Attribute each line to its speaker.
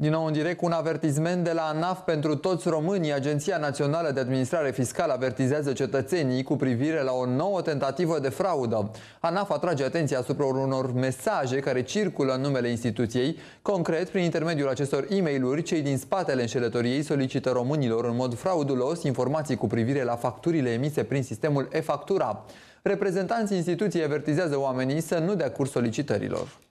Speaker 1: Din nou în direct un avertisment de la ANAF pentru toți românii, Agenția Națională de Administrare Fiscală avertizează cetățenii cu privire la o nouă tentativă de fraudă. ANAF atrage atenția asupra unor mesaje care circulă în numele instituției. Concret, prin intermediul acestor e mail cei din spatele înșelătoriei solicită românilor în mod fraudulos informații cu privire la facturile emise prin sistemul e-factura. Reprezentanții instituției avertizează oamenii să nu dea curs solicitărilor.